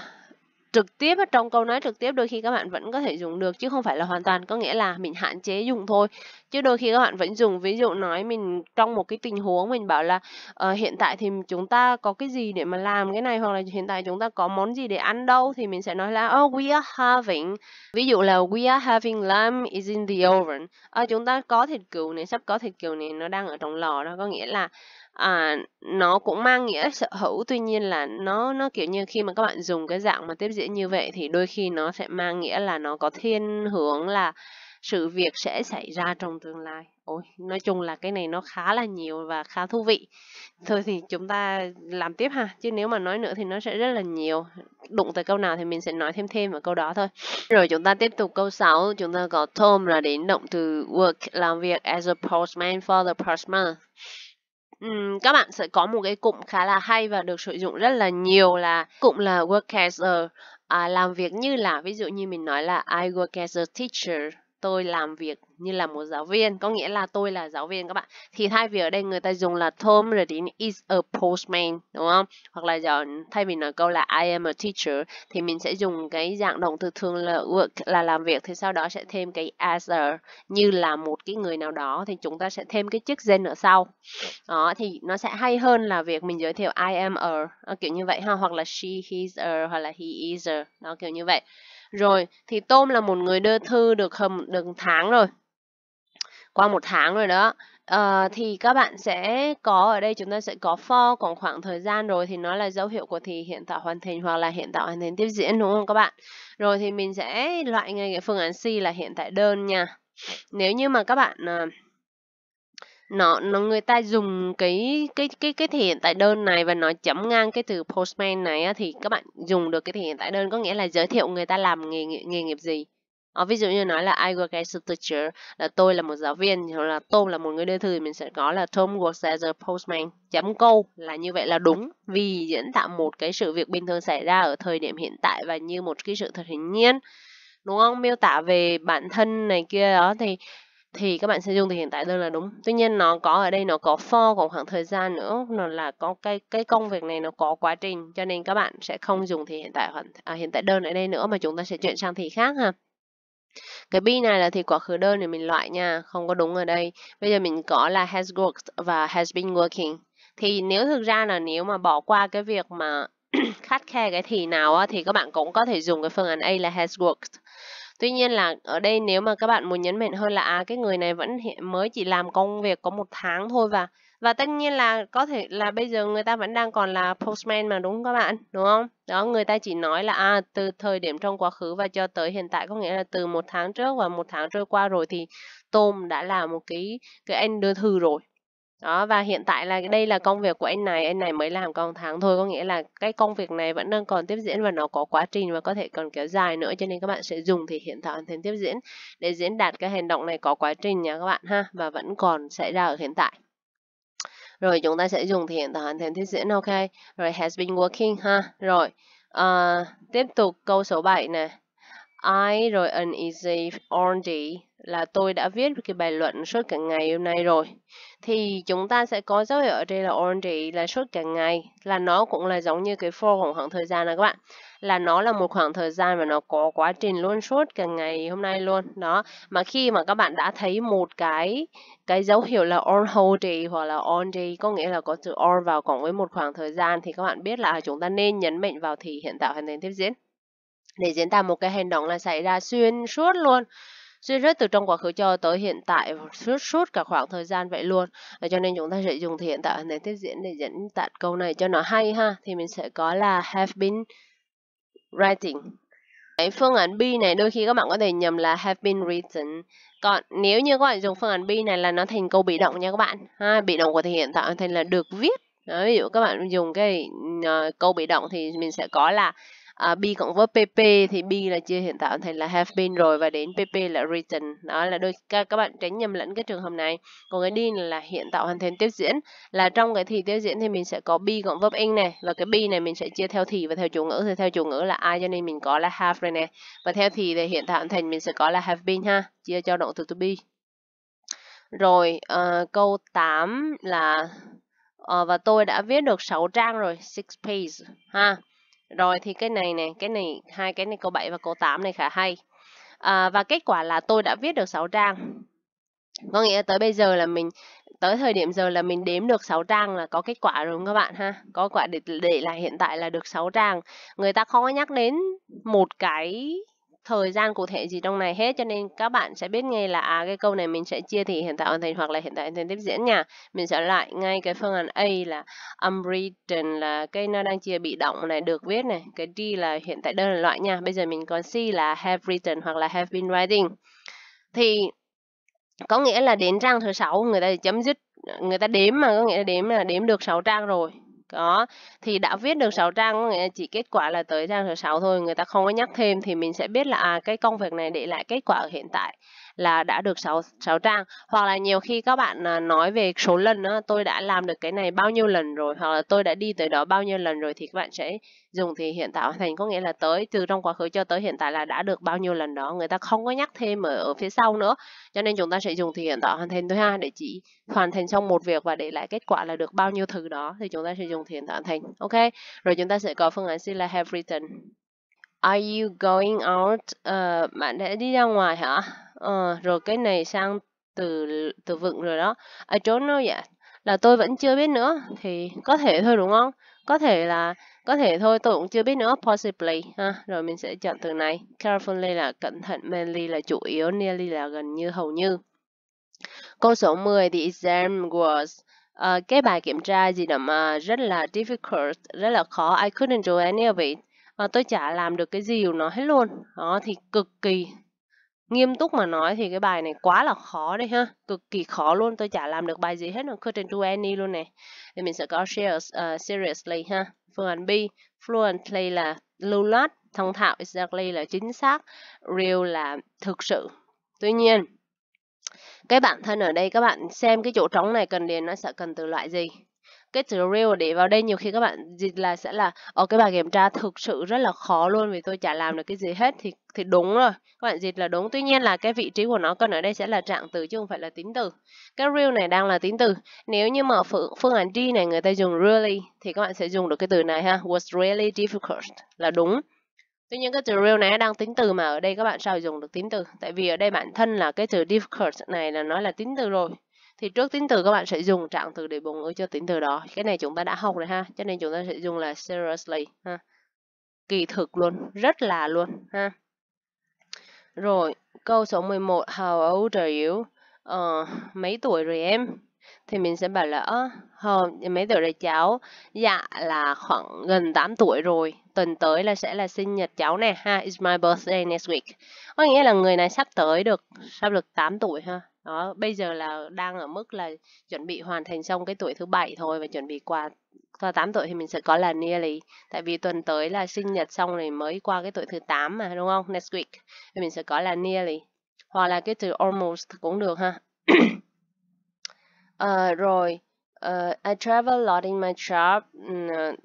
trực tiếp trong câu nói trực tiếp đôi khi các bạn vẫn có thể dùng được chứ không phải là hoàn toàn có nghĩa là mình hạn chế dùng thôi chứ đôi khi các bạn vẫn dùng ví dụ nói mình trong một cái tình huống mình bảo là uh, hiện tại thì chúng ta có cái gì để mà làm cái này hoặc là hiện tại chúng ta có món gì để ăn đâu thì mình sẽ nói là oh we are having ví dụ là we are having lamb is in the oven uh, chúng ta có thịt cừu này sắp có thịt cừu này nó đang ở trong lò đó có nghĩa là à, nó cũng mang nghĩa sở hữu tuy nhiên là nó nó kiểu như khi mà các bạn dùng cái dạng mà tiếp diễn như vậy thì đôi khi nó sẽ mang nghĩa là nó có thiên hướng là sự việc sẽ xảy ra trong tương lai ôi nói chung là cái này nó khá là nhiều và khá thú vị thôi thì chúng ta làm tiếp ha chứ nếu mà nói nữa thì nó sẽ rất là nhiều đụng tới câu nào thì mình sẽ nói thêm thêm ở câu đó thôi rồi chúng ta tiếp tục câu 6 chúng ta có Tom là đến động từ work làm việc as a postman for the postman um, các bạn sẽ có một cái cụm khá là hay và được sử dụng rất là nhiều là cụm là work as a à, làm việc như là ví dụ như mình nói là I work as a teacher tôi làm việc như là một giáo viên có nghĩa là tôi là giáo viên các bạn thì thay vì ở đây người ta dùng là Tom rồi đến is a postman đúng không hoặc là giờ thay vì nói câu là I am a teacher thì mình sẽ dùng cái dạng động từ thường là work là làm việc thì sau đó sẽ thêm cái as a như là một cái người nào đó thì chúng ta sẽ thêm cái chức danh ở sau đó thì nó sẽ hay hơn là việc mình giới thiệu I am a kiểu như vậy ha hoặc là she he's a hoặc là he is a đó kiểu như vậy rồi, thì Tôm là một người đưa thư được hầm được tháng rồi. Qua một tháng rồi đó. Uh, thì các bạn sẽ có ở đây chúng ta sẽ có for còn khoảng thời gian rồi thì nó là dấu hiệu của thì hiện tại hoàn thành hoặc là hiện tại hoàn thành tiếp diễn đúng không các bạn rồi thì mình sẽ loại ngay cái phương án C là hiện tại đơn nha nếu như mà các bạn uh, nó nó người ta dùng cái cái cái cái thể hiện tại đơn này và nó chấm ngang cái từ postman này á, thì các bạn dùng được cái thể hiện tại đơn có nghĩa là giới thiệu người ta làm nghề nghề, nghề nghiệp gì Ờ, ví dụ như nói là I work as a teacher là tôi là một giáo viên hoặc là Tom là một người đưa thư thì mình sẽ có là Tom works as a postman chấm câu là như vậy là đúng vì diễn tả một cái sự việc bình thường xảy ra ở thời điểm hiện tại và như một cái sự thật hiển nhiên đúng không miêu tả về bản thân này kia đó thì thì các bạn sẽ dùng từ hiện tại đơn là đúng tuy nhiên nó có ở đây nó có for còn khoảng thời gian nữa nó là có cái cái công việc này nó có quá trình cho nên các bạn sẽ không dùng thì hiện tại à, hiện tại đơn ở đây nữa mà chúng ta sẽ chuyển sang thì khác ha cái be này là thì quá khứ đơn thì mình loại nha không có đúng ở đây bây giờ mình có là has worked và has been working thì nếu thực ra là nếu mà bỏ qua cái việc mà khắt khe cái thì nào á, thì các bạn cũng có thể dùng cái phương án A là has worked Tuy nhiên là ở đây nếu mà các bạn muốn nhấn mạnh hơn là à cái người này vẫn hiện mới chỉ làm công việc có một tháng thôi và và tất nhiên là có thể là bây giờ người ta vẫn đang còn là postman mà đúng không các bạn đúng không đó người ta chỉ nói là à từ thời điểm trong quá khứ và cho tới hiện tại có nghĩa là từ một tháng trước và một tháng trôi qua rồi thì tôm đã là một cái cái anh đưa thư rồi đó, và hiện tại là đây là công việc của anh này, anh này mới làm còn tháng thôi, có nghĩa là cái công việc này vẫn đang còn tiếp diễn và nó có quá trình và có thể còn kéo dài nữa cho nên các bạn sẽ dùng thì hiện tạo thêm tiếp diễn để diễn đạt cái hành động này có quá trình nha các bạn ha và vẫn còn xảy ra ở hiện tại. Rồi chúng ta sẽ dùng thì hiện tại hoàn thành tiếp diễn ok. Rồi has been working ha. Rồi uh, tiếp tục câu số 7 nè. I rồi an easy on the là tôi đã viết cái bài luận suốt cả ngày hôm nay rồi thì chúng ta sẽ có dấu hiệu ở đây là already là suốt cả ngày là nó cũng là giống như cái for khoảng khoảng thời gian này các bạn là nó là một khoảng thời gian mà nó có quá trình luôn suốt cả ngày hôm nay luôn đó mà khi mà các bạn đã thấy một cái cái dấu hiệu là on hold hoặc là on day có nghĩa là có từ on vào cộng với một khoảng thời gian thì các bạn biết là chúng ta nên nhấn mạnh vào thì hiện tạo hành tình tiếp diễn để diễn tả một cái hành động là xảy ra xuyên suốt luôn Duy rất từ trong quá khứ cho tới hiện tại suốt suốt cả khoảng thời gian vậy luôn. Và ờ, cho nên chúng ta sẽ dùng thì hiện tại ở tiếp diễn để diễn tả câu này cho nó hay ha. Thì mình sẽ có là have been writing. Cái phương án B này đôi khi các bạn có thể nhầm là have been written. Còn nếu như các bạn dùng phương án B này là nó thành câu bị động nha các bạn. Ha, bị động của thì hiện tại thành là được viết. Đó, ví dụ các bạn dùng cái uh, câu bị động thì mình sẽ có là à, ờ, be cộng với pp thì be là chưa hiện tạo thành là have been rồi và đến pp là written đó là đôi các, các bạn tránh nhầm lẫn cái trường hợp này còn cái đi là hiện tạo hoàn thành tiếp diễn là trong cái thì tiếp diễn thì mình sẽ có be cộng verb in này và cái be này mình sẽ chia theo thì và theo chủ ngữ thì theo chủ ngữ là ai cho nên mình có là have rồi nè và theo thì thì hiện tạo hoàn thành mình sẽ có là have been ha chia cho động từ to be rồi uh, câu 8 là uh, và tôi đã viết được 6 trang rồi six pages ha rồi thì cái này này, cái này hai cái này câu 7 và câu 8 này khá hay. À, và kết quả là tôi đã viết được 6 trang. Có nghĩa tới bây giờ là mình tới thời điểm giờ là mình đếm được 6 trang là có kết quả rồi các bạn ha. Có quả để để là hiện tại là được 6 trang. Người ta khó nhắc đến một cái thời gian cụ thể gì trong này hết cho nên các bạn sẽ biết ngay là à, cái câu này mình sẽ chia thì hiện tại hoàn thành hoặc là hiện tại hoàn thành tiếp diễn nha mình sẽ lại ngay cái phương án A là unwritten là cái nó đang chia bị động này được viết này cái D là hiện tại đơn là loại nha bây giờ mình còn C là have written hoặc là have been writing thì có nghĩa là đến trang thứ sáu người ta chấm dứt người ta đếm mà có nghĩa là đếm là đếm được 6 trang rồi đó thì đã viết được 6 trang chỉ kết quả là tới trang số 6 thôi người ta không có nhắc thêm thì mình sẽ biết là à, cái công việc này để lại kết quả ở hiện tại là đã được 6, 6 trang hoặc là nhiều khi các bạn à, nói về số lần đó, tôi đã làm được cái này bao nhiêu lần rồi hoặc là tôi đã đi tới đó bao nhiêu lần rồi thì các bạn sẽ dùng thì hiện tại hoàn thành có nghĩa là tới từ trong quá khứ cho tới hiện tại là đã được bao nhiêu lần đó người ta không có nhắc thêm ở, ở phía sau nữa cho nên chúng ta sẽ dùng thì hiện tại hoàn thành thôi ha để chỉ hoàn thành xong một việc và để lại kết quả là được bao nhiêu thứ đó thì chúng ta sẽ dùng thì hiện tại hoàn thành ok rồi chúng ta sẽ có phương án C là have written Are you going out? Uh, bạn đã đi ra ngoài hả? Ờ, rồi cái này sang từ từ vựng rồi đó. I don't know yet. Là tôi vẫn chưa biết nữa. Thì có thể thôi đúng không? Có thể là có thể thôi tôi cũng chưa biết nữa. Possibly. Ha. Rồi mình sẽ chọn từ này. Carefully là cẩn thận. Mainly là chủ yếu. Nearly là gần như hầu như. Câu số 10. The exam was uh, cái bài kiểm tra gì đó mà rất là difficult, rất là khó. I couldn't do any of it. Uh, tôi chả làm được cái gì của nó hết luôn. Đó, thì cực kỳ nghiêm túc mà nói thì cái bài này quá là khó đấy ha cực kỳ khó luôn tôi chả làm được bài gì hết nó couldn't do any luôn này thì mình sẽ có shares uh, seriously ha phương án B fluently là lưu loát thông thạo exactly là chính xác real là thực sự tuy nhiên cái bản thân ở đây các bạn xem cái chỗ trống này cần điền nó sẽ cần từ loại gì cái real để vào đây nhiều khi các bạn dịch là sẽ là ở ờ, cái bài kiểm tra thực sự rất là khó luôn vì tôi chả làm được cái gì hết thì thì đúng rồi các bạn dịch là đúng tuy nhiên là cái vị trí của nó cần ở đây sẽ là trạng từ chứ không phải là tính từ cái real này đang là tính từ nếu như mà phương, phương án D này người ta dùng really thì các bạn sẽ dùng được cái từ này ha was really difficult là đúng Tuy nhiên cái từ real này đang tính từ mà ở đây các bạn sao dùng được tính từ? Tại vì ở đây bản thân là cái từ difficult này là nó là tính từ rồi thì trước tính từ các bạn sẽ dùng trạng từ để bổ ngữ cho tính từ đó cái này chúng ta đã học rồi ha cho nên chúng ta sẽ dùng là seriously ha kỳ thực luôn rất là luôn ha rồi câu số 11 how old are you uh, mấy tuổi rồi em thì mình sẽ bảo là uh, mấy tuổi rồi cháu dạ là khoảng gần 8 tuổi rồi tuần tới là sẽ là sinh nhật cháu nè ha it's my birthday next week có nghĩa là người này sắp tới được sắp được 8 tuổi ha đó bây giờ là đang ở mức là chuẩn bị hoàn thành xong cái tuổi thứ bảy thôi và chuẩn bị qua qua 8 tuổi thì mình sẽ có là nearly tại vì tuần tới là sinh nhật xong rồi mới qua cái tuổi thứ 8 mà đúng không next week thì mình sẽ có là nearly hoặc là cái từ almost cũng được ha uh, rồi uh, I travel a lot in my job uh,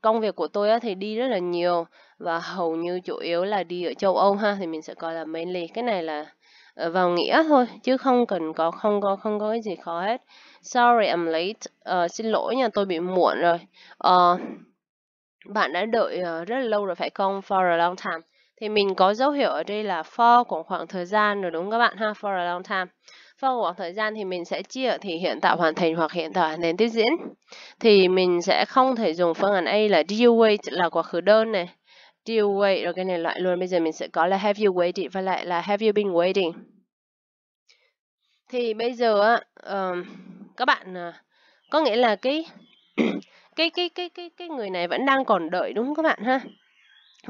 công việc của tôi thì đi rất là nhiều và hầu như chủ yếu là đi ở châu Âu ha thì mình sẽ coi là mainly cái này là Ờ, vào nghĩa thôi chứ không cần có không có không có cái gì khó hết sorry I'm late uh, xin lỗi nha tôi bị muộn rồi uh, bạn đã đợi uh, rất là lâu rồi phải không for a long time thì mình có dấu hiệu ở đây là for của khoảng thời gian rồi đúng các bạn ha for a long time for khoảng thời gian thì mình sẽ chia ở thì hiện tại hoàn thành hoặc hiện tại nền thành tiếp diễn thì mình sẽ không thể dùng phương án A là due wait là quá khứ đơn này Still wait, rồi cái này loại luôn. Bây giờ mình sẽ có là have you waited và lại là have you been waiting. Thì bây giờ um, các bạn à, có nghĩa là cái cái cái cái cái cái người này vẫn đang còn đợi đúng không các bạn ha?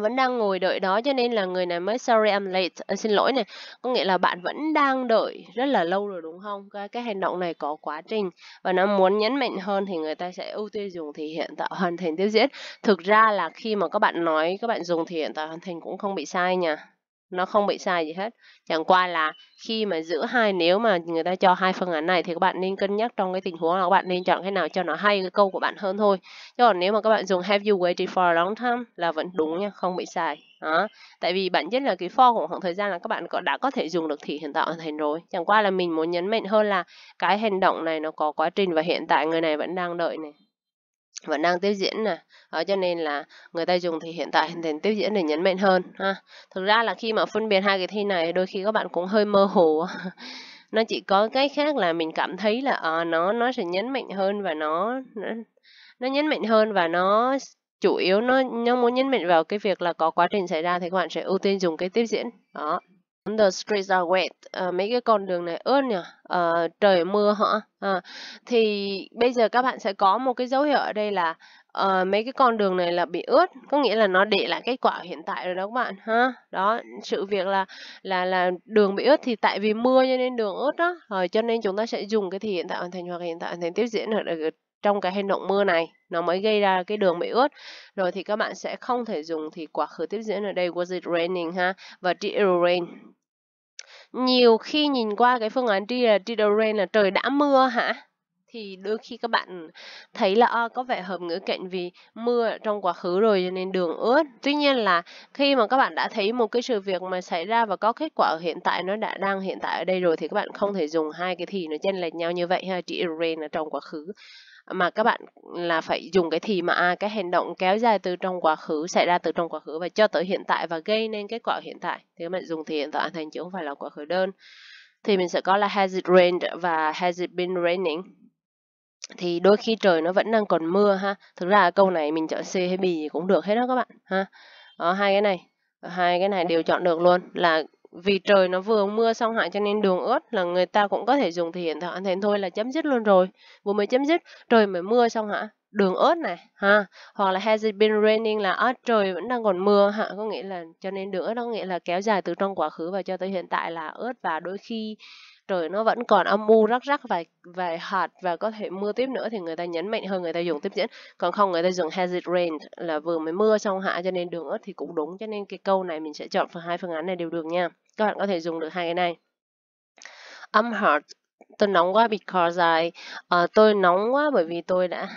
vẫn đang ngồi đợi đó cho nên là người này mới sorry I'm late à, xin lỗi này có nghĩa là bạn vẫn đang đợi rất là lâu rồi đúng không cái, cái hành động này có quá trình và nó muốn nhấn mạnh hơn thì người ta sẽ ưu tiên dùng thì hiện tại hoàn thành tiếp diễn thực ra là khi mà các bạn nói các bạn dùng thì hiện tại hoàn thành cũng không bị sai nha nó không bị sai gì hết chẳng qua là khi mà giữa hai nếu mà người ta cho hai phương án này thì các bạn nên cân nhắc trong cái tình huống là các bạn nên chọn cái nào cho nó hay cái câu của bạn hơn thôi chứ còn nếu mà các bạn dùng have you waited for a long time là vẫn đúng nha không bị sai đó. tại vì bản chất là cái for của khoảng thời gian là các bạn đã có thể dùng được thì hiện tại hoàn thành rồi chẳng qua là mình muốn nhấn mạnh hơn là cái hành động này nó có quá trình và hiện tại người này vẫn đang đợi này vẫn đang tiếp diễn nè đó cho nên là người ta dùng thì hiện tại hình thành tiếp diễn để nhấn mạnh hơn ha thực ra là khi mà phân biệt hai cái thi này đôi khi các bạn cũng hơi mơ hồ nó chỉ có cái khác là mình cảm thấy là à, nó nó sẽ nhấn mạnh hơn và nó nó, nó nhấn mạnh hơn và nó chủ yếu nó nó muốn nhấn mạnh vào cái việc là có quá trình xảy ra thì các bạn sẽ ưu tiên dùng cái tiếp diễn đó The streets are wet. À, mấy cái con đường này ướt nhỉ? À, trời mưa hả? À, thì bây giờ các bạn sẽ có một cái dấu hiệu ở đây là uh, mấy cái con đường này là bị ướt có nghĩa là nó để lại kết quả hiện tại rồi đó các bạn ha đó sự việc là là là đường bị ướt thì tại vì mưa cho nên đường ướt đó rồi cho nên chúng ta sẽ dùng cái thì hiện tại hoàn thành hoặc hiện tại hoàn thành tiếp diễn ở trong cái hành động mưa này nó mới gây ra cái đường bị ướt rồi thì các bạn sẽ không thể dùng thì quá khứ tiếp diễn ở đây was it raining ha và did it rain nhiều khi nhìn qua cái phương án did, did it rain là trời đã mưa hả thì đôi khi các bạn thấy là à, có vẻ hợp ngữ cạnh vì mưa trong quá khứ rồi cho nên đường ướt. Tuy nhiên là khi mà các bạn đã thấy một cái sự việc mà xảy ra và có kết quả ở hiện tại nó đã đang hiện tại ở đây rồi thì các bạn không thể dùng hai cái thì nó chênh lệch nhau như vậy ha. Chỉ rain là trong quá khứ mà các bạn là phải dùng cái thì mà à, cái hành động kéo dài từ trong quá khứ xảy ra từ trong quá khứ và cho tới hiện tại và gây nên kết quả hiện tại thì các bạn dùng thì hiện tại thành chứ không phải là quá khứ đơn thì mình sẽ có là has it rained và has it been raining thì đôi khi trời nó vẫn đang còn mưa ha thực ra câu này mình chọn C hay B cũng được hết đó các bạn ha đó, hai cái này hai cái này đều chọn được luôn là vì trời nó vừa mưa xong hạn cho nên đường ướt là người ta cũng có thể dùng thì hiện tại thế thôi là chấm dứt luôn rồi vừa mới chấm dứt trời mới mưa xong hả đường ớt này ha hoặc là has it been raining là ớt trời vẫn đang còn mưa ha có nghĩa là cho nên đường ớt có nghĩa là kéo dài từ trong quá khứ và cho tới hiện tại là ớt và đôi khi trời nó vẫn còn âm u rắc rắc vài vài hạt và có thể mưa tiếp nữa thì người ta nhấn mạnh hơn người ta dùng tiếp diễn còn không người ta dùng has it rained là vừa mới mưa xong hạ cho nên đường ớt thì cũng đúng cho nên cái câu này mình sẽ chọn phần hai phương án này đều được nha các bạn có thể dùng được hai cái này I'm hot tôi nóng quá because I uh, tôi nóng quá bởi vì tôi đã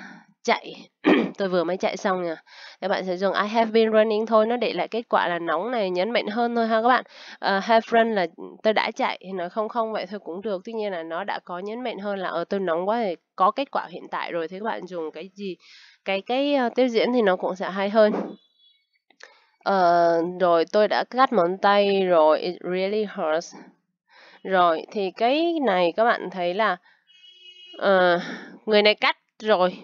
chạy tôi vừa mới chạy xong nha các bạn sẽ dùng I have been running thôi nó để lại kết quả là nóng này nhấn mạnh hơn thôi ha các bạn uh, have run là tôi đã chạy thì nói không không vậy thôi cũng được tuy nhiên là nó đã có nhấn mạnh hơn là ở ờ, uh, tôi nóng quá thì có kết quả hiện tại rồi Thế các bạn dùng cái gì cái cái uh, tiếp diễn thì nó cũng sẽ hay hơn Ờ, rồi tôi đã cắt móng tay rồi it really hurts rồi thì cái này các bạn thấy là uh, người này cắt rồi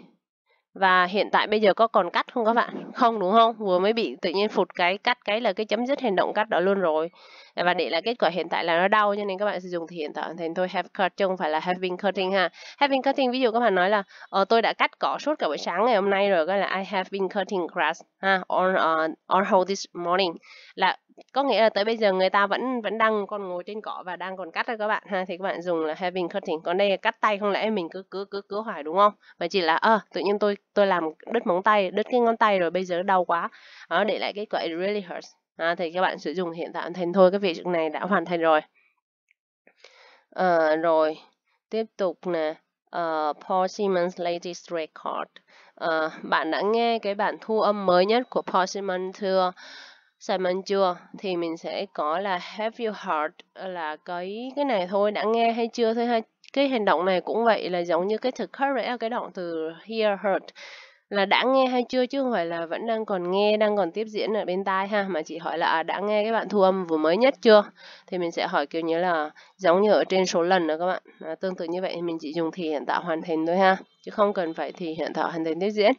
và hiện tại bây giờ có còn cắt không các bạn? Không đúng không? Vừa mới bị tự nhiên phụt cái cắt cái là cái chấm dứt hành động cắt đó luôn rồi và dạ để là kết quả hiện tại là nó đau cho nên các bạn sử dụng thì hiện tại thì tôi have cut chứ không phải là have been cutting ha have been cutting ví dụ các bạn nói là ờ, tôi đã cắt cỏ suốt cả buổi sáng ngày hôm nay rồi gọi là I have been cutting grass ha on uh, on whole this morning là có nghĩa là tới bây giờ người ta vẫn vẫn đang còn ngồi trên cỏ và đang còn cắt đó các bạn ha thì các bạn dùng là having cutting còn đây là cắt tay không lẽ mình cứ cứ cứ cứ hoài đúng không mà chỉ là ờ à, tự nhiên tôi tôi làm đứt móng tay đứt cái ngón tay rồi bây giờ đau quá đó để lại kết quả it really hurts à, thì các bạn sử dụng hiện tại thành thôi cái việc này đã hoàn thành rồi à, rồi tiếp tục nè uh, Paul Simon's latest record uh, bạn đã nghe cái bản thu âm mới nhất của Paul Simon chưa Simon chưa thì mình sẽ có là have you heard là cái cái này thôi đã nghe hay chưa thôi ha cái hành động này cũng vậy là giống như cái thực khách ở cái động từ hear heard là đã nghe hay chưa chứ không phải là vẫn đang còn nghe đang còn tiếp diễn ở bên tai ha mà chị hỏi là à, đã nghe cái bạn thu âm vừa mới nhất chưa thì mình sẽ hỏi kiểu như là giống như ở trên số lần đó các bạn à, tương tự như vậy mình chỉ dùng thì hiện tại hoàn thành thôi ha chứ không cần phải thì hiện tại hoàn thành tiếp diễn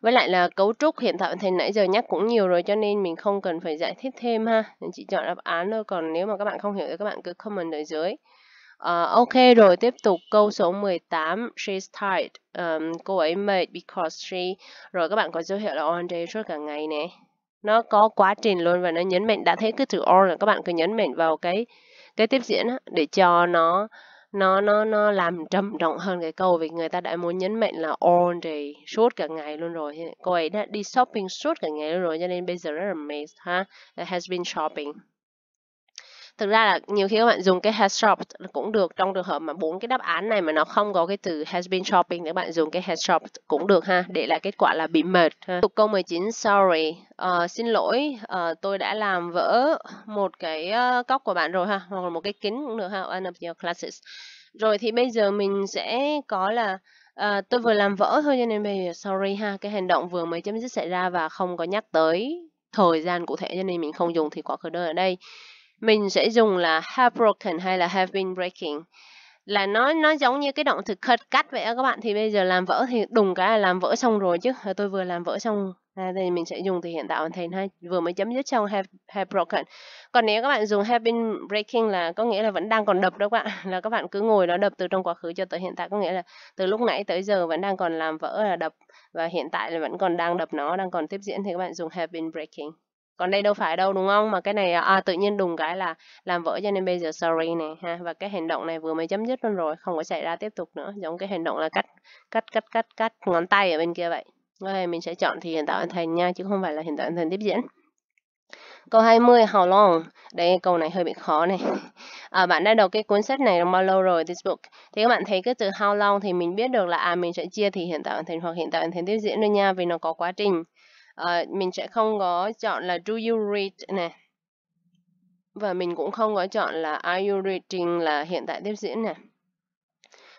với lại là cấu trúc hiện tại thì nãy giờ nhắc cũng nhiều rồi cho nên mình không cần phải giải thích thêm ha. Mình chỉ chọn đáp án thôi. Còn nếu mà các bạn không hiểu thì các bạn cứ comment ở dưới. Uh, ok rồi, tiếp tục câu số 18. She's tired. Um, cô ấy mệt because she... Rồi các bạn có dấu hiệu là all day suốt cả ngày nè. Nó có quá trình luôn và nó nhấn mạnh đã thấy cái từ all là các bạn cứ nhấn mạnh vào cái cái tiếp diễn đó, để cho nó nó nó nó làm trầm trọng hơn cái câu vì người ta đã muốn nhấn mạnh là all day suốt cả ngày luôn rồi cô ấy đã đi shopping suốt cả ngày luôn rồi cho nên bây giờ rất là mệt ha It has been shopping thực ra là nhiều khi các bạn dùng cái has shopped cũng được trong trường hợp mà bốn cái đáp án này mà nó không có cái từ has been shopping thì bạn dùng cái has shopped cũng được ha để lại kết quả là bị mệt ha. Tục câu 19 sorry uh, xin lỗi uh, tôi đã làm vỡ một cái uh, ờ, cốc của bạn rồi ha hoặc là một cái kính cũng được ha one of your classes rồi thì bây giờ mình sẽ có là À, tôi vừa làm vỡ thôi cho nên bây giờ sorry ha cái hành động vừa mới chấm dứt xảy ra và không có nhắc tới thời gian cụ thể cho nên mình không dùng thì quá khứ đơn ở đây mình sẽ dùng là have broken hay là have been breaking là nó nó giống như cái động từ cut cắt vậy các bạn thì bây giờ làm vỡ thì đùng cái là làm vỡ xong rồi chứ tôi vừa làm vỡ xong à, thì mình sẽ dùng từ hiện tại hoàn thành ha vừa mới chấm dứt xong have, have broken còn nếu các bạn dùng have been breaking là có nghĩa là vẫn đang còn đập đó các bạn là các bạn cứ ngồi đó đập từ trong quá khứ cho tới hiện tại có nghĩa là từ lúc nãy tới giờ vẫn đang còn làm vỡ là đập và hiện tại là vẫn còn đang đập nó đang còn tiếp diễn thì các bạn dùng have been breaking còn đây đâu phải đâu đúng không mà cái này à, à, tự nhiên đùng cái là làm vỡ cho nên bây giờ sorry này ha và cái hành động này vừa mới chấm dứt luôn rồi không có xảy ra tiếp tục nữa giống cái hành động là cắt cắt cắt cắt cắt ngón tay ở bên kia vậy đây mình sẽ chọn thì hiện tại hình thành nha chứ không phải là hiện tại hình thành tiếp diễn Câu 20, how long? Đây, câu này hơi bị khó này. À, bạn đã đọc cái cuốn sách này bao lâu rồi, this book? Thì các bạn thấy cái từ how long thì mình biết được là à mình sẽ chia thì hiện tại hoàn thành hoặc hiện tại hoàn thành tiếp diễn thôi nha, vì nó có quá trình uh, mình sẽ không có chọn là do you read nè và mình cũng không có chọn là are you reading là hiện tại tiếp diễn nè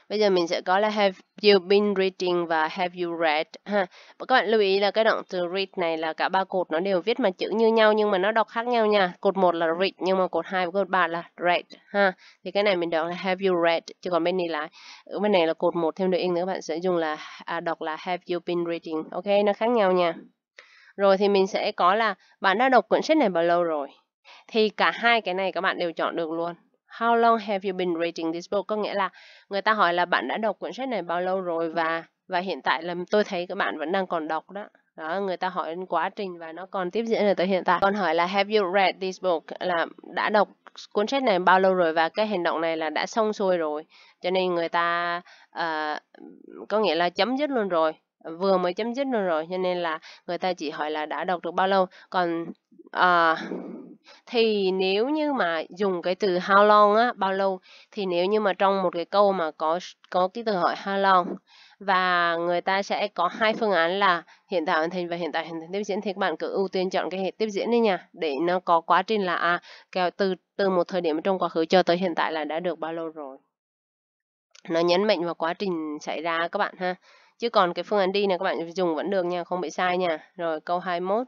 Bây giờ mình sẽ có là have you been reading và have you read ha. Và các bạn lưu ý là cái đoạn từ read này là cả ba cột nó đều viết mà chữ như nhau nhưng mà nó đọc khác nhau nha. Cột 1 là read nhưng mà cột 2 và cột 3 là read ha. Thì cái này mình đọc là have you read chứ còn bên này là bên này là cột 1 thêm đôi in nữa các bạn sẽ dùng là à, đọc là have you been reading. Ok nó khác nhau nha rồi thì mình sẽ có là bạn đã đọc quyển sách này bao lâu rồi thì cả hai cái này các bạn đều chọn được luôn How long have you been reading this book? Có nghĩa là người ta hỏi là bạn đã đọc quyển sách này bao lâu rồi và và hiện tại là tôi thấy các bạn vẫn đang còn đọc đó. Đó, người ta hỏi quá trình và nó còn tiếp diễn là tới hiện tại. Còn hỏi là have you read this book? Là đã đọc cuốn sách này bao lâu rồi và cái hành động này là đã xong xuôi rồi. Cho nên người ta uh, có nghĩa là chấm dứt luôn rồi vừa mới chấm dứt rồi rồi cho nên là người ta chỉ hỏi là đã đọc được bao lâu còn à, thì nếu như mà dùng cái từ how long á bao lâu thì nếu như mà trong một cái câu mà có có cái từ hỏi how long và người ta sẽ có hai phương án là hiện tại hoàn thành và hiện tại hoàn thành tiếp diễn thì các bạn cứ ưu tiên chọn cái hệ tiếp diễn đi nha để nó có quá trình là à, kéo từ từ một thời điểm trong quá khứ cho tới hiện tại là đã được bao lâu rồi nó nhấn mạnh vào quá trình xảy ra các bạn ha chứ còn cái phương án đi này các bạn dùng vẫn được nha không bị sai nha rồi câu 21 à,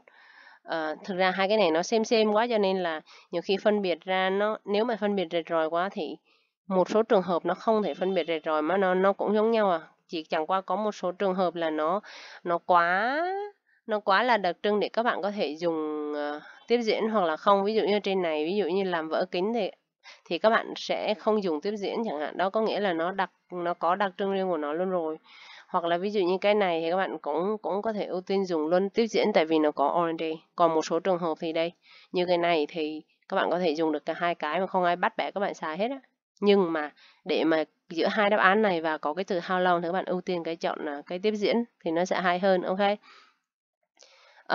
ờ, thực ra hai cái này nó xem xem quá cho nên là nhiều khi phân biệt ra nó nếu mà phân biệt rệt ròi quá thì một số trường hợp nó không thể phân biệt rệt ròi mà nó nó cũng giống nhau à chỉ chẳng qua có một số trường hợp là nó nó quá nó quá là đặc trưng để các bạn có thể dùng uh, tiếp diễn hoặc là không ví dụ như trên này ví dụ như làm vỡ kính thì thì các bạn sẽ không dùng tiếp diễn chẳng hạn đó có nghĩa là nó đặc nó có đặc trưng riêng của nó luôn rồi hoặc là ví dụ như cái này thì các bạn cũng cũng có thể ưu tiên dùng luôn tiếp diễn tại vì nó có already còn một số trường hợp thì đây như cái này thì các bạn có thể dùng được cả hai cái mà không ai bắt bẻ các bạn xài hết á nhưng mà để mà giữa hai đáp án này và có cái từ how long thì các bạn ưu tiên cái chọn là cái tiếp diễn thì nó sẽ hay hơn ok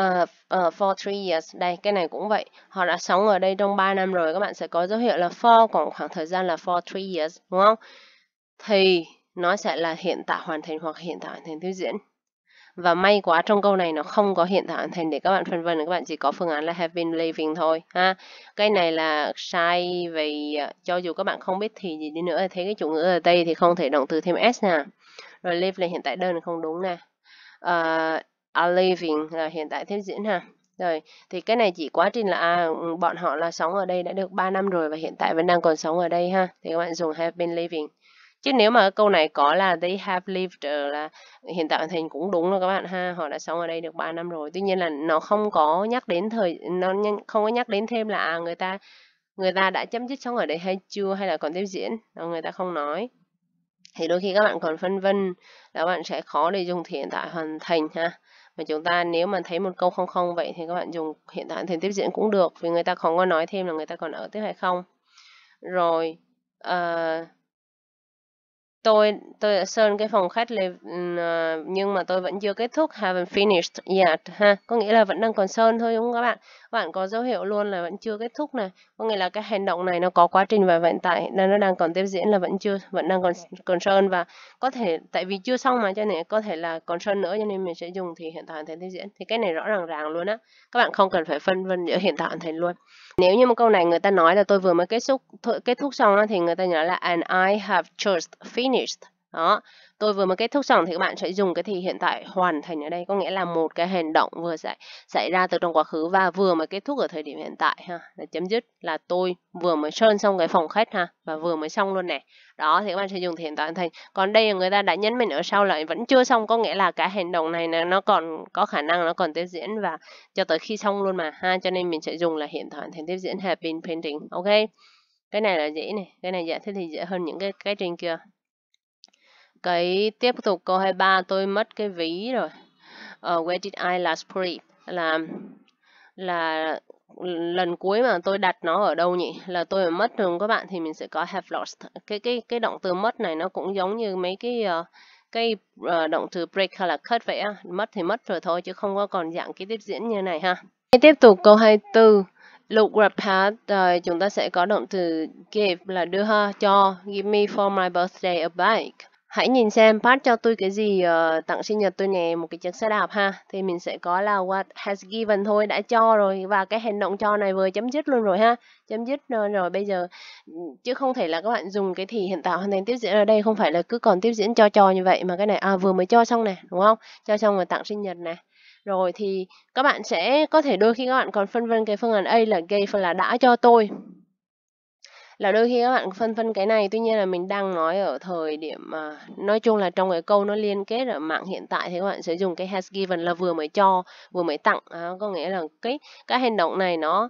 Uh, uh, for 3 years đây cái này cũng vậy họ đã sống ở đây trong 3 năm rồi các bạn sẽ có dấu hiệu là for còn khoảng thời gian là for 3 years đúng không thì nó sẽ là hiện tại hoàn thành hoặc hiện tại hoàn thành tiếp diễn. Và may quá trong câu này nó không có hiện tại hoàn thành để các bạn phân vân, các bạn chỉ có phương án là have been living thôi ha. Cái này là sai vì à, cho dù các bạn không biết thì gì đi nữa thấy cái chủ ngữ ở đây thì không thể động từ thêm s nè. Rồi live là hiện tại đơn không đúng nè. Uh, are living là hiện tại tiếp diễn ha. Rồi, thì cái này chỉ quá trình là à, bọn họ là sống ở đây đã được 3 năm rồi và hiện tại vẫn đang còn sống ở đây ha. Thì các bạn dùng have been living chứ nếu mà câu này có là they have lived ờ, là hiện tại thành cũng đúng rồi các bạn ha họ đã sống ở đây được 3 năm rồi tuy nhiên là nó không có nhắc đến thời nó không có nhắc đến thêm là à, người ta người ta đã chấm dứt sống ở đây hay chưa hay là còn tiếp diễn đó, người ta không nói thì đôi khi các bạn còn phân vân là bạn sẽ khó để dùng thì hiện tại hoàn thành ha mà chúng ta nếu mà thấy một câu không không vậy thì các bạn dùng hiện tại thì tiếp diễn cũng được vì người ta không có nói thêm là người ta còn ở tiếp hay không rồi uh, tôi tôi đã sơn cái phòng khách này ừ, à, nhưng mà tôi vẫn chưa kết thúc haven't finished yet ha có nghĩa là vẫn đang còn sơn thôi đúng không các bạn bạn có dấu hiệu luôn là vẫn chưa kết thúc này có nghĩa là cái hành động này nó có quá trình và hiện tại là nó đang còn tiếp diễn là vẫn chưa vẫn đang còn còn sơn và có thể tại vì chưa xong mà cho nên có thể là còn sơn nữa cho nên mình sẽ dùng thì hiện tại hoàn thành tiếp diễn thì cái này rõ ràng ràng luôn á các bạn không cần phải phân vân giữa hiện tại hoàn thành luôn nếu như một câu này người ta nói là tôi vừa mới kết thúc kết thúc xong thì người ta nói là and I have just finished finished. Đó, tôi vừa mới kết thúc xong thì các bạn sẽ dùng cái thì hiện tại hoàn thành ở đây có nghĩa là một cái hành động vừa xảy xảy ra từ trong quá khứ và vừa mới kết thúc ở thời điểm hiện tại ha là chấm dứt là tôi vừa mới sơn xong cái phòng khách ha và vừa mới xong luôn này đó thì các bạn sẽ dùng thì hiện tại hoàn thành còn đây là người ta đã nhấn mình ở sau lại vẫn chưa xong có nghĩa là cái hành động này nó còn có khả năng nó còn tiếp diễn và cho tới khi xong luôn mà ha cho nên mình sẽ dùng là hiện tại hoàn thành tiếp diễn have been painting ok cái này là dễ này cái này dễ thế thì dễ hơn những cái cái trên kia cái tiếp tục câu 23 tôi mất cái ví rồi uh, where did I last put it là là lần cuối mà tôi đặt nó ở đâu nhỉ là tôi phải mất thường các bạn thì mình sẽ có have lost cái cái cái động từ mất này nó cũng giống như mấy cái uh, cái uh, động từ break hay là cut vậy á mất thì mất rồi thôi chứ không có còn dạng cái tiếp diễn như này ha tiếp tục câu 24 Look what past uh, chúng ta sẽ có động từ give là đưa ha cho give me for my birthday a bike hãy nhìn xem Pat cho tôi cái gì uh, tặng sinh nhật tôi nè một cái chiếc xe đạp ha thì mình sẽ có là what has given thôi đã cho rồi và cái hành động cho này vừa chấm dứt luôn rồi ha chấm dứt rồi, rồi bây giờ ừ, chứ không thể là các bạn dùng cái thì hiện tạo hoàn thành tiếp diễn ở đây không phải là cứ còn tiếp diễn cho cho như vậy mà cái này à vừa mới cho xong này đúng không cho xong rồi tặng sinh nhật này. rồi thì các bạn sẽ có thể đôi khi các bạn còn phân vân cái phương án A là gave là đã cho tôi là đôi khi các bạn phân phân cái này tuy nhiên là mình đang nói ở thời điểm mà nói chung là trong cái câu nó liên kết ở mạng hiện tại thì các bạn sẽ dùng cái has given là vừa mới cho vừa mới tặng à, có nghĩa là cái các hành động này nó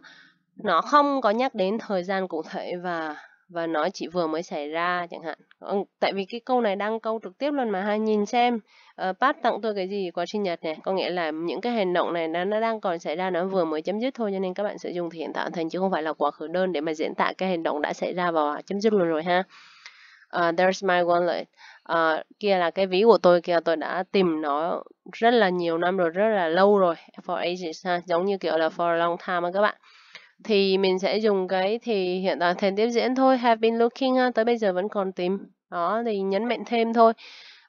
nó không có nhắc đến thời gian cụ thể và và nói chỉ vừa mới xảy ra chẳng hạn ờ, tại vì cái câu này đang câu trực tiếp luôn mà ha nhìn xem uh, ờ, Pat tặng tôi cái gì qua sinh nhật này có nghĩa là những cái hành động này nó, nó đang còn xảy ra nó vừa mới chấm dứt thôi cho nên các bạn sử dụng thì hiện tại thành chứ không phải là quá khứ đơn để mà diễn tả cái hành động đã xảy ra và à, chấm dứt luôn rồi ha uh, there's my wallet uh, kia là cái ví của tôi kia tôi đã tìm nó rất là nhiều năm rồi rất là lâu rồi for ages ha giống như kiểu là for a long time các bạn thì mình sẽ dùng cái thì hiện tại thời tiếp diễn thôi have been looking tới bây giờ vẫn còn tìm đó thì nhấn mạnh thêm thôi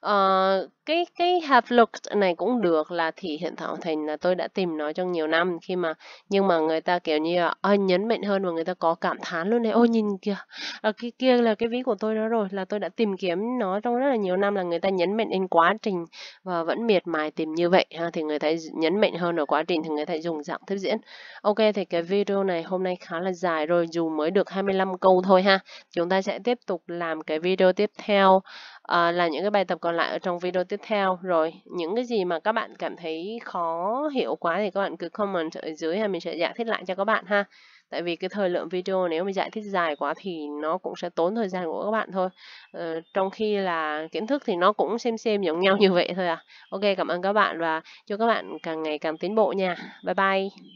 Ờ, cái cái have looked này cũng được là thì hiện thảo thành là tôi đã tìm nó trong nhiều năm khi mà nhưng mà người ta kiểu như là ơi, nhấn mạnh hơn và người ta có cảm thán luôn này ôi nhìn kìa à, cái kia là cái ví của tôi đó rồi là tôi đã tìm kiếm nó trong rất là nhiều năm là người ta nhấn mạnh đến quá trình và vẫn miệt mài tìm như vậy ha thì người ta nhấn mạnh hơn ở quá trình thì người ta dùng dạng tiếp diễn ok thì cái video này hôm nay khá là dài rồi dù mới được 25 câu thôi ha chúng ta sẽ tiếp tục làm cái video tiếp theo à, là những cái bài tập còn lại ở trong video tiếp theo rồi những cái gì mà các bạn cảm thấy khó hiểu quá thì các bạn cứ comment ở dưới là mình sẽ giải thích lại cho các bạn ha tại vì cái thời lượng video nếu mà giải thích dài quá thì nó cũng sẽ tốn thời gian của các bạn thôi ờ, trong khi là kiến thức thì nó cũng xem xem giống nhau như vậy thôi à ok cảm ơn các bạn và chúc các bạn càng ngày càng tiến bộ nha bye bye